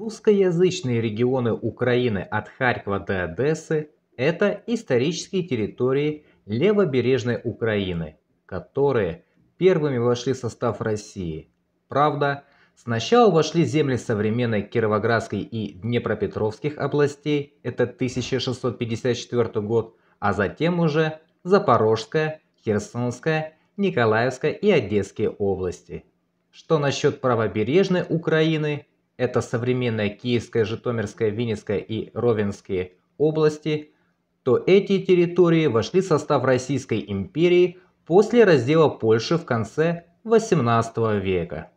Русскоязычные регионы Украины от Харькова до Одессы – это исторические территории левобережной Украины, которые первыми вошли в состав России. Правда, сначала вошли земли современной Кировоградской и Днепропетровских областей, это 1654 год, а затем уже Запорожская, Херсонская, Николаевская и Одесские области. Что насчет правобережной Украины – это современная Киевская, Житомирская, Винницкая и Ровенские области, то эти территории вошли в состав Российской империи после раздела Польши в конце XVIII века.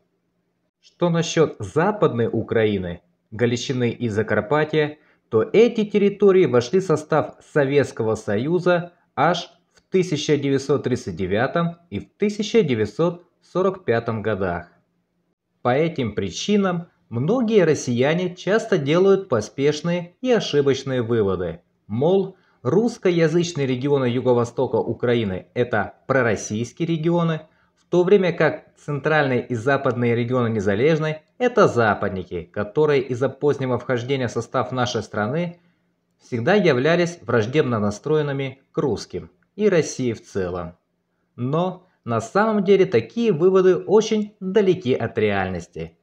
Что насчет Западной Украины, Галичины и Закарпатья, то эти территории вошли в состав Советского Союза аж в 1939 и в 1945 годах. По этим причинам Многие россияне часто делают поспешные и ошибочные выводы. Мол, русскоязычные регионы юго-востока Украины – это пророссийские регионы, в то время как центральные и западные регионы незалежной – это западники, которые из-за позднего вхождения в состав нашей страны всегда являлись враждебно настроенными к русским и России в целом. Но на самом деле такие выводы очень далеки от реальности –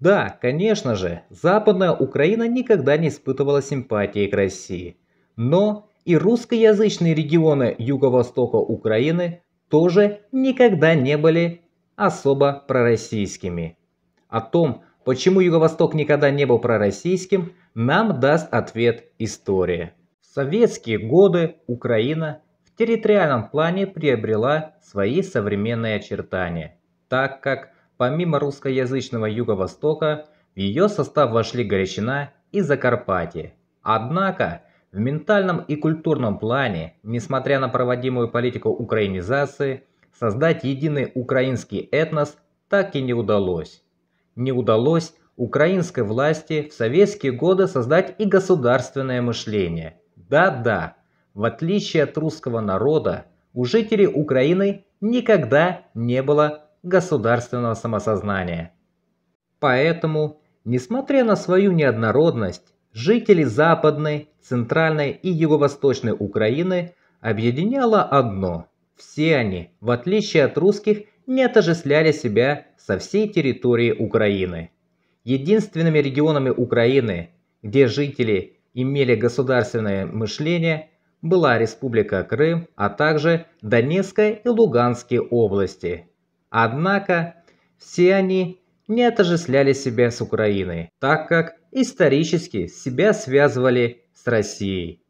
да, конечно же, Западная Украина никогда не испытывала симпатии к России. Но и русскоязычные регионы юго-востока Украины тоже никогда не были особо пророссийскими. О том, почему Юго-Восток никогда не был пророссийским, нам даст ответ история. В советские годы Украина в территориальном плане приобрела свои современные очертания, так как Помимо русскоязычного Юго-Востока, в ее состав вошли Горячина и Закарпатье. Однако, в ментальном и культурном плане, несмотря на проводимую политику украинизации, создать единый украинский этнос так и не удалось. Не удалось украинской власти в советские годы создать и государственное мышление. Да-да, в отличие от русского народа, у жителей Украины никогда не было государственного самосознания. Поэтому, несмотря на свою неоднородность, жители Западной, Центральной и Юго-Восточной Украины объединяло одно – все они, в отличие от русских, не отождествляли себя со всей территории Украины. Единственными регионами Украины, где жители имели государственное мышление, была Республика Крым, а также Донецкая и Луганские области – Однако все они не отождествляли себя с Украиной, так как исторически себя связывали с Россией.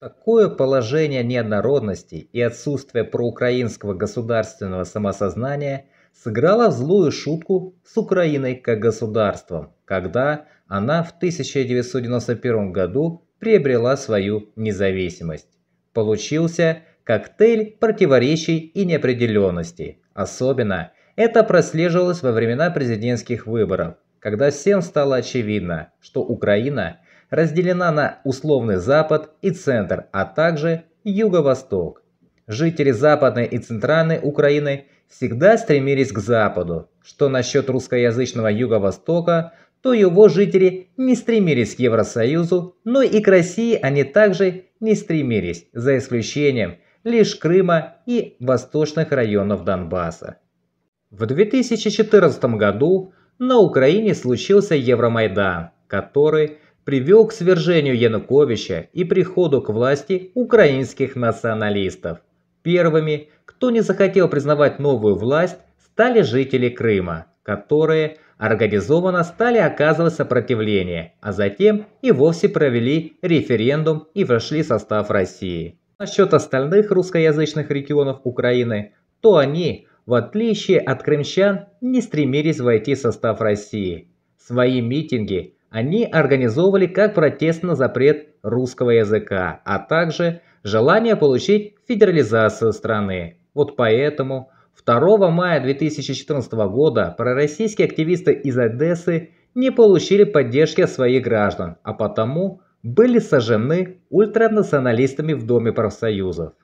Такое положение неоднородности и отсутствие проукраинского государственного самосознания сыграло злую шутку с Украиной как государством, когда она в 1991 году приобрела свою независимость. Получился коктейль противоречий и неопределенности. Особенно это прослеживалось во времена президентских выборов, когда всем стало очевидно, что Украина разделена на условный Запад и Центр, а также Юго-Восток. Жители Западной и Центральной Украины всегда стремились к Западу. Что насчет русскоязычного Юго-Востока, то его жители не стремились к Евросоюзу, но и к России они также не стремились, за исключением лишь Крыма и восточных районов Донбасса. В 2014 году на Украине случился Евромайдан, который привел к свержению Януковича и приходу к власти украинских националистов. Первыми, кто не захотел признавать новую власть, стали жители Крыма, которые организованно стали оказывать сопротивление, а затем и вовсе провели референдум и вошли в состав России насчет остальных русскоязычных регионов Украины, то они, в отличие от крымчан, не стремились войти в состав России. Свои митинги они организовывали как протест на запрет русского языка, а также желание получить федерализацию страны. Вот поэтому 2 мая 2014 года пророссийские активисты из Одессы не получили поддержки от своих граждан, а потому – были сожжены ультранационалистами в Доме профсоюзов.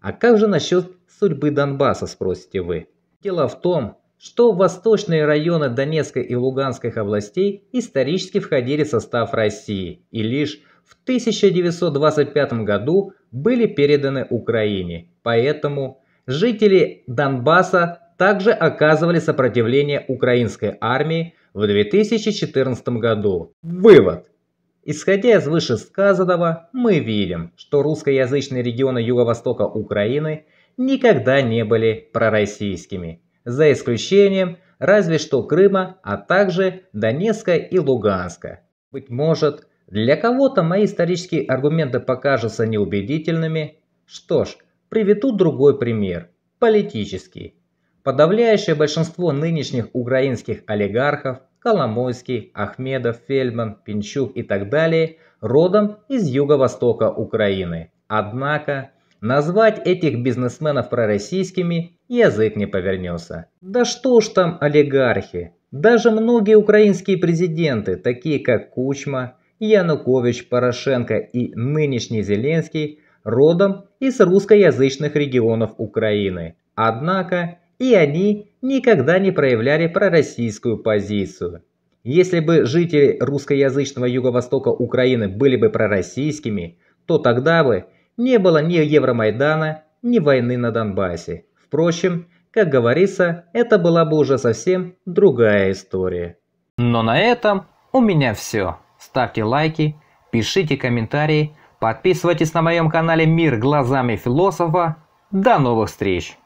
А как же насчет судьбы Донбасса, спросите вы? Дело в том, что восточные районы Донецкой и Луганской областей исторически входили в состав России и лишь в 1925 году были переданы Украине. Поэтому жители Донбасса также оказывали сопротивление украинской армии в 2014 году. Вывод. Исходя из вышесказанного, мы видим, что русскоязычные регионы юго-востока Украины никогда не были пророссийскими, за исключением разве что Крыма, а также Донецка и Луганска. Быть может, для кого-то мои исторические аргументы покажутся неубедительными. Что ж, приведу другой пример, политический. Подавляющее большинство нынешних украинских олигархов Коломойский, Ахмедов, Фельдман, Пинчук и так далее, родом из юго-востока Украины. Однако, назвать этих бизнесменов пророссийскими язык не повернется. Да что ж там олигархи? Даже многие украинские президенты, такие как Кучма, Янукович, Порошенко и нынешний Зеленский, родом из русскоязычных регионов Украины. Однако, и они никогда не проявляли пророссийскую позицию. Если бы жители русскоязычного юго-востока Украины были бы пророссийскими, то тогда бы не было ни Евромайдана, ни войны на Донбассе. Впрочем, как говорится, это была бы уже совсем другая история. Но на этом у меня все. Ставьте лайки, пишите комментарии, подписывайтесь на моем канале «Мир глазами философа». До новых встреч!